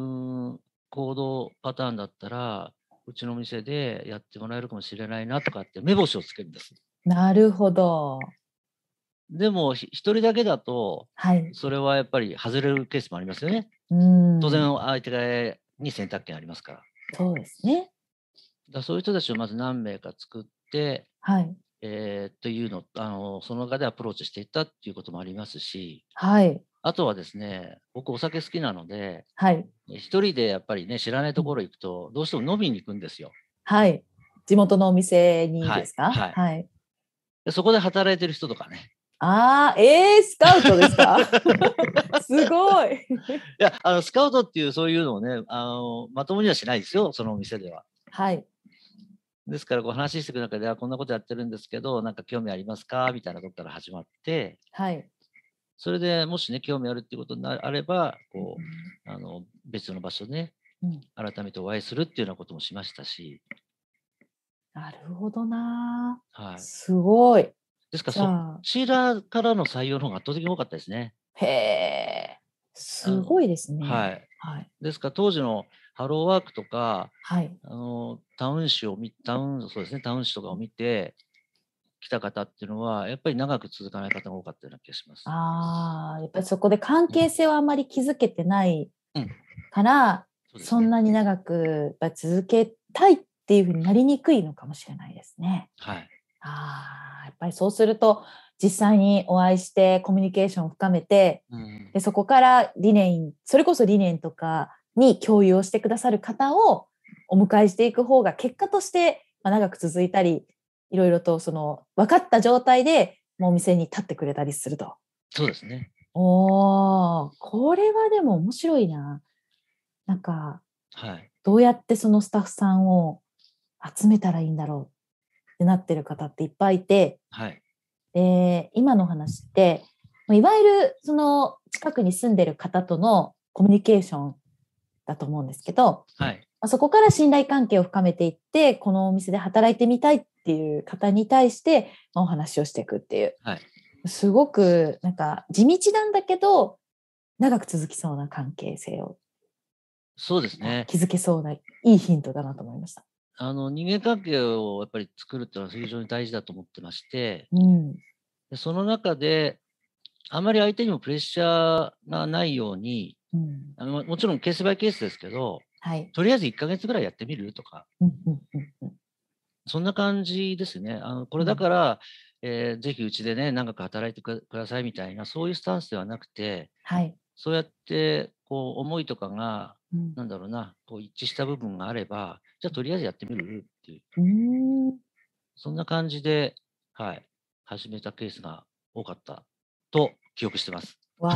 ん行動パターンだったら、うちの店でやってもらえるかもしれないなとかって目星をつけるんです。なるほど。でも一人だけだと、はい、それはやっぱり外れるケースもありますよね。うん当然相手側に選択権ありますから。そうですね。だそういう人たちをまず何名か作って、はいえー、というのあのその中でアプローチしていったっていうこともありますし、はい、あとはですね、僕お酒好きなので、はい、一人でやっぱりね、知らないところ行くと、どうしても飲みに行くんですよ。はい。地元のお店にですか、はい、はい、でそこで働いてる人とかね。ああ、えー、スカウトですか すごい。いや、あの、スカウトっていうそういうのをね、あの、まともにはしないですよ、そのお店では。はい。ですから、こう話していく中で、はこんなことやってるんですけど、なんか興味ありますかみたいなとこから始まって、はい。それでもしね、興味あるっていうことになれば、こう、あの、別の場所でね、改めてお会いするっていうようなこともしましたし。なるほどな。はい。すごい。ですから、そちらからの採用の方が圧倒的に多かったですね。へえ。すごいですね。はい。はい、ですから当時のハローワークとか、はい、あのタウン誌を見タウンそうですねタウン誌とかを見て、来た方っていうのは、やっぱり長く続かない方が多かったような気がします。ああ、やっぱりそこで関係性はあまり築けてないから、うん、そんなに長くやっぱ続けたいっていうふうになりにくいのかもしれないですね。はい。ああ、やっぱりそうすると、実際にお会いしてコミュニケーションを深めて、うん、でそこから理念それこそ理念とかに共有をしてくださる方をお迎えしていく方が結果として長く続いたりいろいろとその分かった状態でもうお店に立ってくれたりすると。そうですね。おお、これはでも面白いな。なんか、はい、どうやってそのスタッフさんを集めたらいいんだろうってなってる方っていっぱいいて、はい、で今の話っていわゆるその近くに住んでる方とのコミュニケーションだと思うんですけど、はい、あ、そこから信頼関係を深めていって、このお店で働いてみたいっていう方に対して、まあ、お話をしていくっていう。はい、すごく、なんか、地道なんだけど、長く続きそうな関係性を。そうですね。気づけそうな、いいヒントだなと思いました。あの、人間関係をやっぱり作るっていうのは非常に大事だと思ってまして、うん、でその中で、あまり相手にもプレッシャーがないように、うん、あのもちろんケースバイケースですけど、はい、とりあえず1か月ぐらいやってみるとか、そんな感じですね。あのこれだから、えー、ぜひうちでね、長く働いてくださいみたいな、そういうスタンスではなくて、はい、そうやってこう思いとかが、うん、なんだろうな、こう一致した部分があれば、じゃあとりあえずやってみるっていう、うそんな感じで、はい、始めたケースが多かったと記憶してます。わ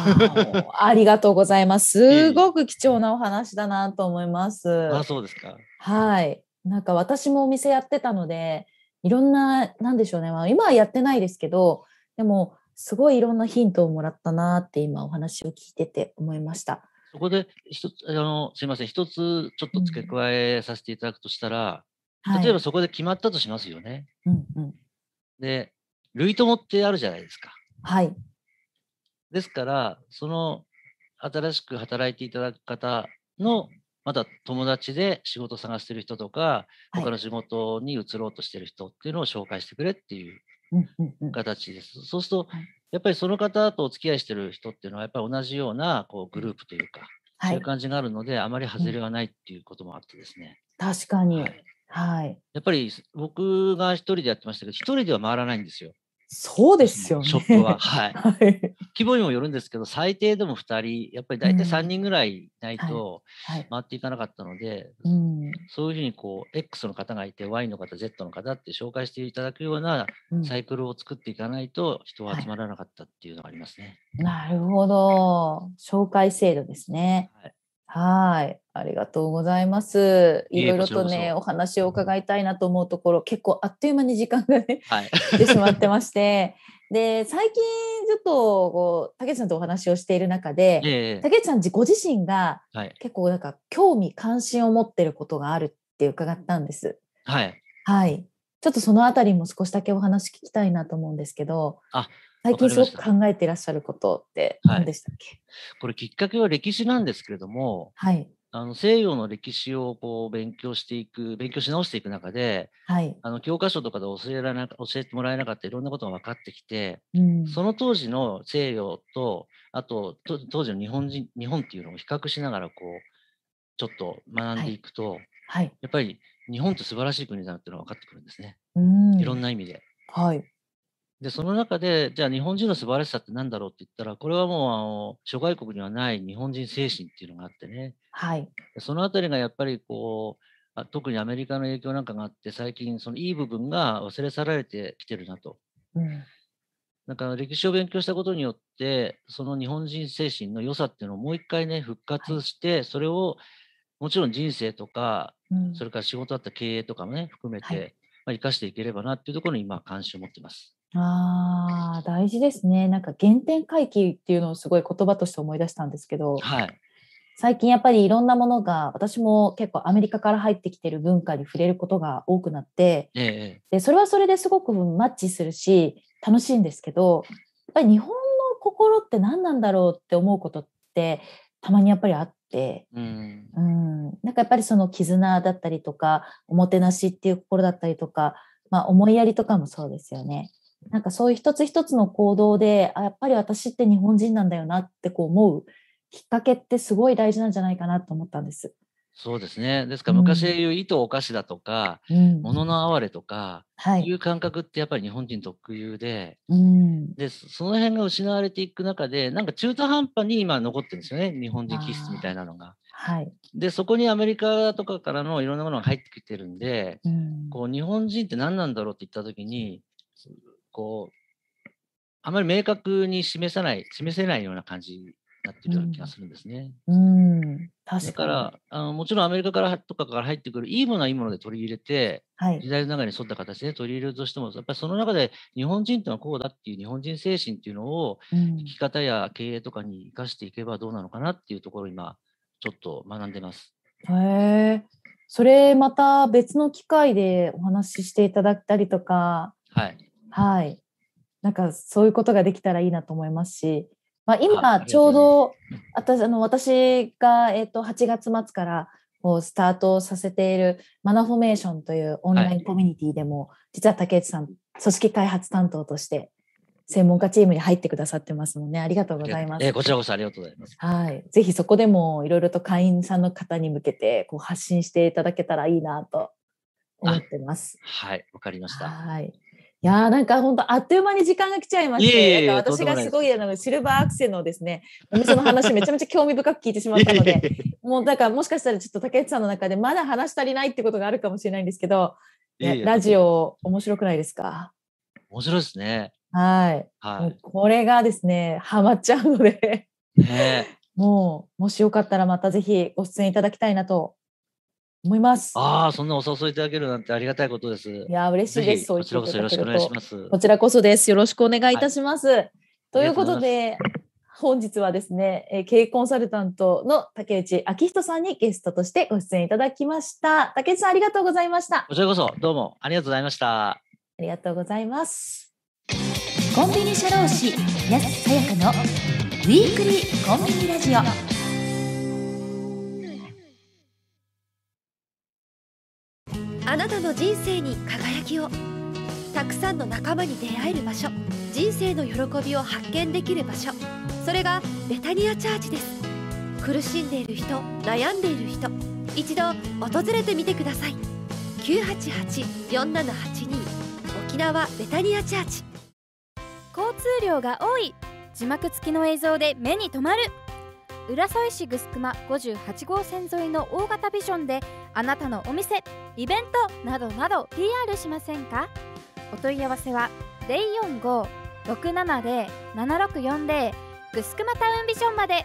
あ、ありがとうございます。すごく貴重なお話だなと思います。あ、そうですか。はい。なんか私もお店やってたので、いろんな、なんでしょうね。まあ、今はやってないですけど、でも、すごいいろんなヒントをもらったなって今お話を聞いてて思いました。そこで一つ、あの、すいません。一つちょっと付け加えさせていただくとしたら、うん、例えばそこで決まったとしますよね。はい、うんうん。で、類友ってあるじゃないですか。はい。ですから、その新しく働いていただく方のまた友達で仕事探してる人とか、他の仕事に移ろうとしてる人っていうのを紹介してくれっていう形です。そうすると、やっぱりその方とお付き合いしてる人っていうのは、やっぱり同じようなこうグループというか、はい、そういう感じがあるので、あまり外れはないっていうこともあってですね。確かに。はい。はい、やっぱり僕が一人でやってましたけど、一人では回らないんですよ。そうですよね。ショップは。はい。規模にもよるんですけど最低でも2人やっぱり大体3人ぐらいないと回っていかなかったので、うん、そういうふうにこう X の方がいて Y の方 Z の方って紹介していただくようなサイクルを作っていかないと人は集まらなかったっていうのがありますね。はい、なるほど紹介制度ですね。はいはいありがとうございます。いろいろとね、お話を伺いたいなと思うところ、結構あっという間に時間がね、はい、てしまってまして、で最近ちょっとこう竹内さんとお話をしている中で、えー、竹内さんご自身が結構なんか興味関心を持ってることがあるって伺ったんです。はい、はい、ちょっとその辺りも少しだけお話聞きたいなと思うんですけど。あ最近すごく考えていらっしゃることって何でしたっけ、はい、これきっかけは歴史なんですけれども、はい、あの西洋の歴史をこう勉強していく勉強し直していく中で、はい、あの教科書とかで教えられな教えてもらえなかったいろんなことが分かってきて、うん、その当時の西洋とあと当時の日本人日本っていうのを比較しながらこうちょっと学んでいくと、はい、はい、やっぱり日本って素晴らしい国だなっていうのが分かってくるんですね、うん、いろんな意味で。はい、で、その中で、じゃあ日本人の素晴らしさって何だろうって言ったら、これはもうあの諸外国にはない日本人精神っていうのがあってね、はい、その辺りがやっぱりこう、特にアメリカの影響なんかがあって最近そのいい部分が忘れ去られてきてるなと、うん、なんか歴史を勉強したことによってその日本人精神の良さっていうのをもう一回ね復活して、はい、それをもちろん人生とか、うん、それから仕事だった経営とかもね含めて、はい、まあ、生かしていければなっていうところに今関心を持ってます。あ大事ですね。なんか原点回帰っていうのをすごい言葉として思い出したんですけど、はい、最近やっぱりいろんなものが私も結構アメリカから入ってきてる文化に触れることが多くなって、ええ、でそれはそれですごくマッチするし楽しいんですけどやっぱり日本の心って何なんだろうって思うことってたまにやっぱりあって、うん、うん、なんかやっぱりその絆だったりとかおもてなしっていう心だったりとか、まあ、思いやりとかもそうですよね。なんかそういう一つ一つの行動であやっぱり私って日本人なんだよなってこう思うきっかけってすごい大事なんじゃないかなと思ったんです。そうですね。ですから昔で言う糸お菓子だとか、うん、物の哀れとか、はい、いう感覚ってやっぱり日本人特有で、うん、で、その辺が失われていく中で、なんか中途半端に今残ってるんですよね。日本人気質みたいなのが。はい、で、そこにアメリカとかからのいろんなものが入ってきてるんで、うん、こう日本人って何なんだろうって言った時に、こう、あまり明確に示さない、示せないような感じになってるような気がするんですね。うん、うん、かだからあの、もちろんアメリカからとかから入ってくるいいものはいいもので取り入れて、はい、時代の中に沿った形で取り入れるとしても、やっぱりその中で日本人とてのはこうだっていう日本人精神っていうのを、生き方や経営とかに生かしていけばどうなのかなっていうところを今、ちょっと学んでます。へえ。それまた別の機会でお話ししていただいたりとか、はい、はい。なんかそういうことができたらいいなと思いますし、まあ、今ちょうど私あの私が、えー、と8月末からこうスタートさせているマナフォメーションというオンラインコミュニティでも、実は竹内さん組織開発担当として専門家チームに入ってくださってますもんね。ありがとうございます。えー、こちらこそありがとうございます。はい。ぜひそこでもいろいろと会員さんの方に向けてこう発信していただけたらいいなと思ってます。はい。わかりました。はい。いやなんか本当あっという間に時間が来ちゃいまして、なんか私がすごいあのシルバーアクセのですね、お店の話めちゃめちゃ興味深く聞いてしまったので、もうだからもしかしたらちょっと竹内さんの中でまだ話足りないってことがあるかもしれないんですけど、ラジオ面白くないですか面白いですね。はい。はい、これがですね、ハマっちゃうのでね、もう、もしよかったらまたぜひご出演いただきたいなと思います。ああ、そんなお誘いいただけるなんてありがたいことです。いや、嬉しいです。こちらこそよろしくお願いします。こちらこそです。よろしくお願いいたします。はい、ということで、本日はですね、えー、経営コンサルタントの竹内明人さんにゲストとしてご出演いただきました。竹内さん、ありがとうございました。こちらこそ、どうもありがとうございました。ありがとうございます。コンビニ社労士、安さやかのウィークリーコンビニラジオ。あなたの人生に輝きをたくさんの仲間に出会える場所人生の喜びを発見できる場所それがベタニアチャーチです苦しんでいる人悩んでいる人一度訪れてみてください988-4782沖縄ベタニアチャーチ交通量が多い字幕付きの映像で目に留まる浦添市ぐすくま58号線沿いの大型ビジョンであなたのお店イベントなどなど PR しませんかお問い合わせは045-670-7640ぐすくまタウンビジョンまで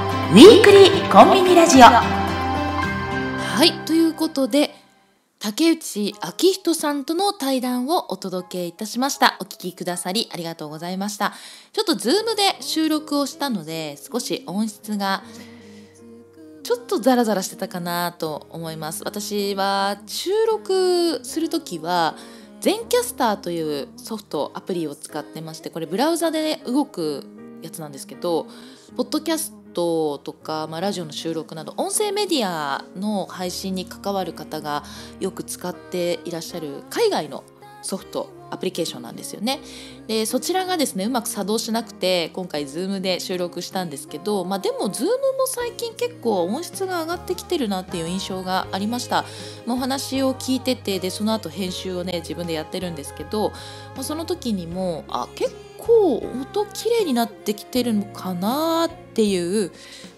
ウィークリーコンビニラジオ」はいということで竹内昭人さんとの対談をお届けいたしましたお聞きくださりありがとうございましたちょっとズームで収録をしたので少し音質がちょっとザラザラしてたかなと思います私は収録する時は全キャスターというソフトアプリを使ってましてこれブラウザで動くやつなんですけどポッドキャストとか、まあ、ラジオの収録など音声メディアの配信に関わる方がよく使っていらっしゃる海外のソフトアプリケーションなんですよねでそちらがですねうまく作動しなくて今回 Zoom で収録したんですけど、まあ、でも Zoom も最近結構音質が上がってきてるなっていう印象がありました、お話を聞いててでその後編集をね自分でやってるんですけど、まあ、その時にもあ結構構音綺麗になってきてるのかなっていう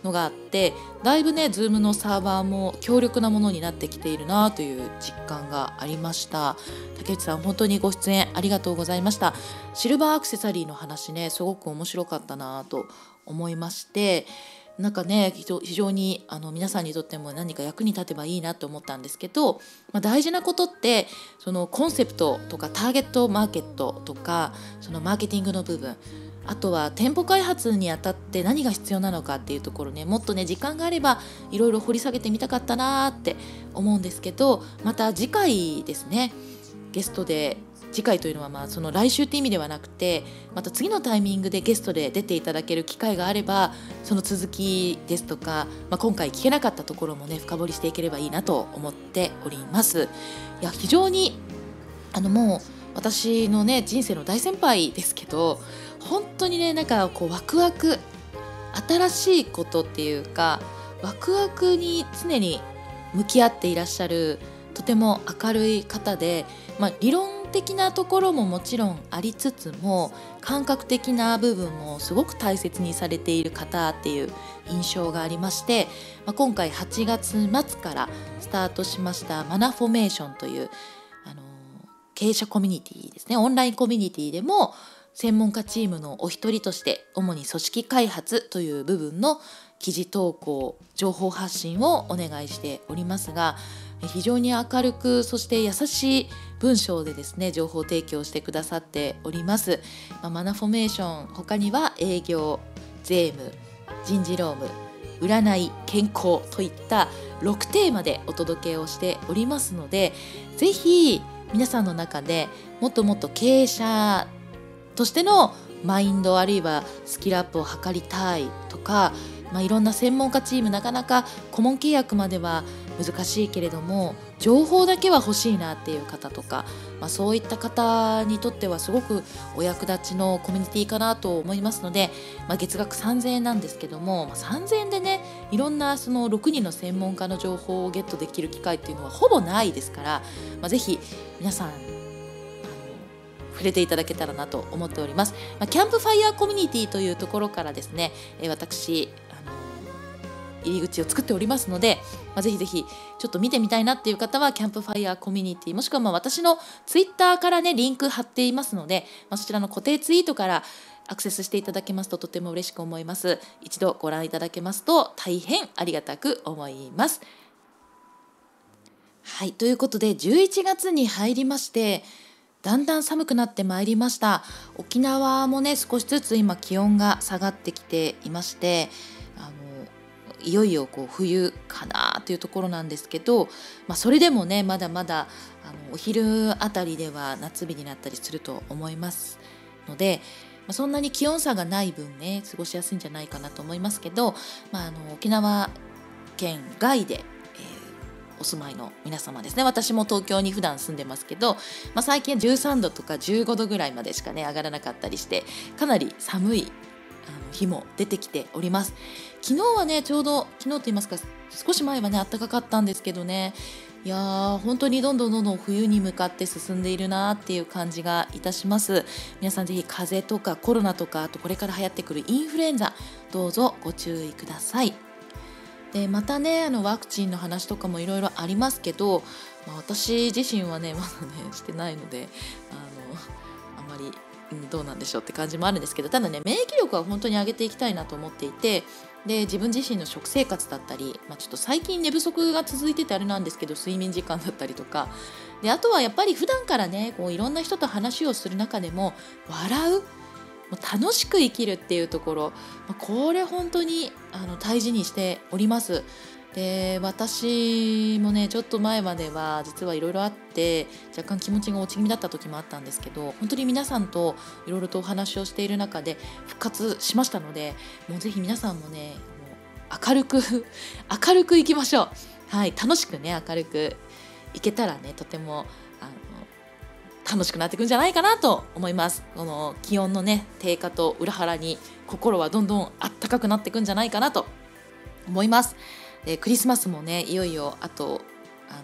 のがあってだいぶね Zoom のサーバーも強力なものになってきているなという実感がありました竹内さん本当にご出演ありがとうございましたシルバーアクセサリーの話ねすごく面白かったなと思いましてなんかね非常にあの皆さんにとっても何か役に立てばいいなと思ったんですけど、まあ、大事なことってそのコンセプトとかターゲットマーケットとかそのマーケティングの部分あとは店舗開発にあたって何が必要なのかっていうところねもっとね時間があればいろいろ掘り下げてみたかったなって思うんですけどまた次回ですねゲストで次回というのはまあその来週って意味ではなくてまた次のタイミングでゲストで出ていただける機会があればその続きですとか、まあ、今回聞けなかったところもね深掘りしていければいいなと思っております。いや非常にあのもう私のね人生の大先輩ですけど本当にねなんかこうワクワク新しいことっていうかワクワクに常に向き合っていらっしゃるとても明るい方で、まあ、理論的なところももちろんありつつも感覚的な部分もすごく大切にされている方っていう印象がありまして、まあ、今回8月末からスタートしましたマナフォメーションというあの経営者コミュニティですねオンラインコミュニティでも専門家チームのお一人として主に組織開発という部分の記事投稿情報発信をお願いしておりますが非常に明るくそして優しい文章でですね情報提供してくださっております、まあ、マナフォメーション他には営業税務人事労務占い健康といった6テーマでお届けをしておりますので是非皆さんの中でもっともっと経営者としてのマインドあるいはスキルアップを図りたいとか、まあ、いろんな専門家チームなかなか顧問契約までは難しいけれども情報だけは欲しいなっていう方とか、まあ、そういった方にとってはすごくお役立ちのコミュニティかなと思いますので、まあ、月額3000円なんですけども、まあ、3000円でねいろんなその6人の専門家の情報をゲットできる機会っていうのはほぼないですから、まあ、ぜひ皆さん触れていただけたらなと思っております。まあ、キャンプファイヤーコミュニティというところからですね、え私入り口を作っておりますので、まあ、ぜひぜひちょっと見てみたいなっていう方はキャンプファイヤーコミュニティもしくはまあ私のツイッターからねリンク貼っていますので、まあ、そちらの固定ツイートからアクセスしていただけますととても嬉しく思います一度ご覧いただけますと大変ありがたく思いますはいということで11月に入りましてだんだん寒くなってまいりました沖縄もね少しずつ今気温が下がってきていましていよいよこう冬かなというところなんですけど、まあ、それでもねまだまだあのお昼あたりでは夏日になったりすると思いますので、まあ、そんなに気温差がない分ね過ごしやすいんじゃないかなと思いますけど、まあ、あの沖縄県外でお住まいの皆様ですね私も東京に普段住んでますけど、まあ、最近13度とか15度ぐらいまでしかね上がらなかったりしてかなり寒い日も出てきております昨日はね、ちょうど、昨日と言いますか、少し前はね、暖かかったんですけどね、いやー本当にどんどんどんどん冬に向かって進んでいるなっていう感じがいたします皆さんぜひ風邪とかコロナとかあとこれから流行ってくるインフルエンザどうぞご注意くださいでまたねあのワクチンの話とかもいろいろありますけど、まあ、私自身はねまだねしてないのであのあまりどうなんでしょうって感じもあるんですけどただね免疫力は本当に上げていきたいなと思っていてで自分自身の食生活だったり、まあ、ちょっと最近寝不足が続いててあれなんですけど睡眠時間だったりとかであとはやっぱり普段からねこういろんな人と話をする中でも笑う。もう楽しく生きるっていうところこれ本当にあの大事にしておりますで私もねちょっと前までは実はいろいろあって若干気持ちが落ち気味だった時もあったんですけど本当に皆さんといろいろとお話をしている中で復活しましたのでもうぜひ皆さんもねもう明るく 明るくいきましょう、はい、楽しくね明るくいけたらねとてもあの楽しくなっていくんじゃないかなと思いますこの気温のね低下と裏腹に心はどんどんあったかくなっていくんじゃないかなと思います。でクリスマスもねいよいよあとあの、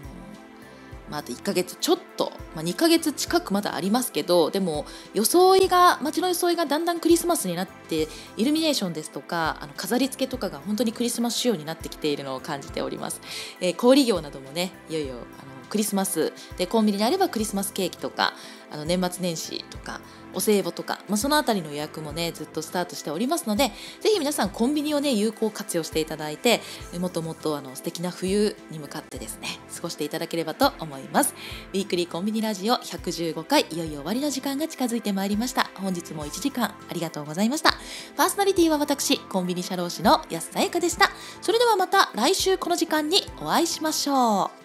まあ、あと1ヶ月ちょっと、まあ、2ヶ月近くまだありますけどでも装いが街の装いがだんだんクリスマスになってイルミネーションですとかあの飾り付けとかが本当にクリスマス仕様になってきているのを感じております。えー、小売業などもねいよいよあのクリスマスでコンビニにあればクリスマスケーキとかあの年末年始とかお歳暮とか、まあ、その辺りの予約もねずっとスタートしておりますのでぜひ皆さんコンビニをね有効活用していただいてもっともっとあの素敵な冬に向かってですね過ごしていただければと思いますウィークリーコンビニラジオ115回いよいよ終わりの時間が近づいてまいりました本日も1時間ありがとうございましたパーソナリティは私コンビニ社労士の安さやかでしたそれではまた来週この時間にお会いしましょう